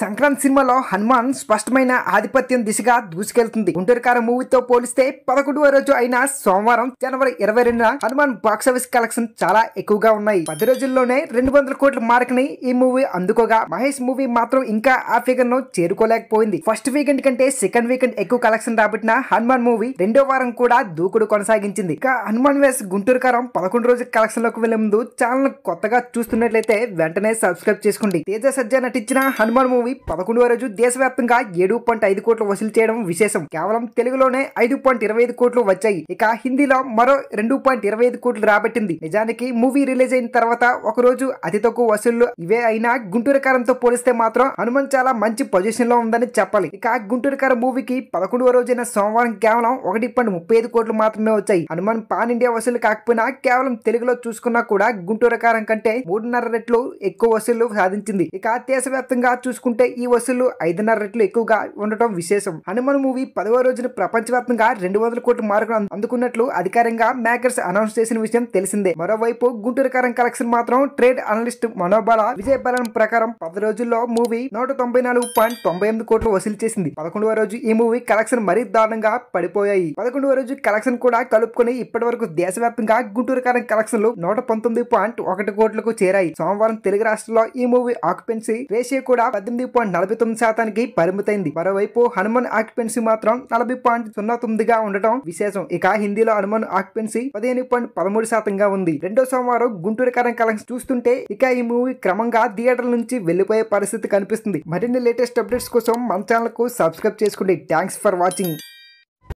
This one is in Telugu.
సంక్రాంతి సినిమాలో హనుమాన్ స్పష్టమైన ఆధిపత్యం దిశగా దూసుకెళ్తుంది గుంటూరుకార మూవీతో పోలిస్తే పదకొండవ రోజు అయిన సోమవారం జనవరి ఇరవై రెండున హనుమాన్ బాక్సాఫీస్ కలెక్షన్ చాలా ఎక్కువగా ఉన్నాయి పది రోజుల్లోనే రెండు వందల కోట్ల మార్క్ ని ఈ మూవీ అందుకోగా మహేష్ మూవీ మాత్రం ఇంకా ఆ ఫిగర్ ను చేరుకోలేకపోయింది ఫస్ట్ వీకెండ్ కంటే సెకండ్ వీకెండ్ ఎక్కువ కలెక్షన్ రాబట్టిన హనుమాన్ మూవీ రెండో వారం కూడా దూకుడు కొనసాగించింది ఇక హనుమాన్ వేస్ గుంటూరుకారం పదకొండు రోజుల కలెక్షన్ లోకి వెళ్లే ముందు ఛానల్ కొత్తగా చూస్తున్నట్లయితే వెంటనే సబ్స్క్రైబ్ చేసుకోండి తేజ సజ్జా నటించిన హనుమాన్ మూవీ మూవీ పదకొండవ రోజు దేశవ్యాప్తంగా ఏడు పాయింట్ ఐదు కోట్లు వసూలు చేయడం విశేషం కేవలం తెలుగులోనే ఐదు పాయింట్ ఇరవై ఐదు కోట్లు వచ్చాయి ఇక హిందీలో మరో రెండు పాయింట్ ఇరవై ఐదు కోట్లు రాబట్టింది నిజానికి మూవీ రిలీజ్ అయిన తర్వాత ఒక రోజు అతి తక్కువ వసూళ్లు ఇవే అయినా గుంటూరు కారంతో పోలిస్తే మాత్రం హనుమాన్ చాలా మంచి పొజిషన్ లో ఉందని చెప్పాలి ఇక గుంటూరు కార మూవీకి పదకొండవ రోజైన సోమవారం కేవలం ఒకటి పాయింట్ ముప్పై ఐదు కోట్లు మాత్రమే వచ్చాయి హనుమాన్ పాన్ ఇండియా వసూలు కాకపోయినా కేవలం తెలుగులో చూసుకున్నా కూడా గుంటూరు కారం కంటే మూడున్నర రెట్లు ఎక్కువ వసూళ్లు సాధించింది ఇక దేశవ్యాప్తంగా చూసుకుంటే చూసుకుంటే ఈ వసూళ్లు ఐదున్నర రెట్లు ఎక్కువగా ఉండటం విశేషం హనుమాన్ మూవీ పదవ రోజున ప్రపంచవ్యాప్తంగా రెండు వందల కోట్ల మార్కులు అందుకున్నట్లు అధికారంగా మేకర్స్ అనౌన్స్ చేసిన విషయం తెలిసిందే మరోవైపు గుంటూరు కారం కలెక్షన్ మాత్రం ట్రేడ్ అనలిస్ట్ మనోబల విజయ బలం ప్రకారం పది రోజుల్లో మూవీ నూట తొంభై నాలుగు పాయింట్ తొంభై ఎనిమిది కోట్లు వసూలు చేసింది పదకొండవ రోజు ఈ మూవీ కలెక్షన్ మరీ దారుణంగా పడిపోయాయి పదకొండవ రోజు కలెక్షన్ కూడా కలుపుకొని ఇప్పటి వరకు దేశవ్యాప్తంగా గుంటూరు కారం కలెక్షన్లు నూట పంతొమ్మిది పాయింట్ ఒకటి కోట్లకు చేరాయి సోమవారం తెలుగు రాష్ట్రంలో ఈ మూవీ ఆక్యుపెన్సీ రేషియో కూడా పద్దెనిమిది పాయింట్ నలభై తొమ్మిది శాతానికి పరిమితైంది మరోవైపు హనుమాన్ ఆక్యుపెన్సీ మాత్రం నలభై పాయింట్ సున్నా తొమ్మిదిగా ఉండటం విశేషం ఇక హిందీలో హనుమాన్ ఆక్యుపెన్సీ పదిహేను పాయింట్ పదమూడు శాతంగా ఉంది రెండో సోమవారం గుంటూరు కరెంట్ కలెక్షన్ చూస్తుంటే ఇక ఈ మూవీ క్రమంగా థియేటర్ల నుంచి వెళ్లిపోయే పరిస్థితి కనిపిస్తుంది మరిన్ని లేటెస్ట్ అప్డేట్స్ కోసం మన ఛానల్ కు సబ్స్క్రైబ్ చేసుకోండి థ్యాంక్స్ ఫర్ వాచింగ్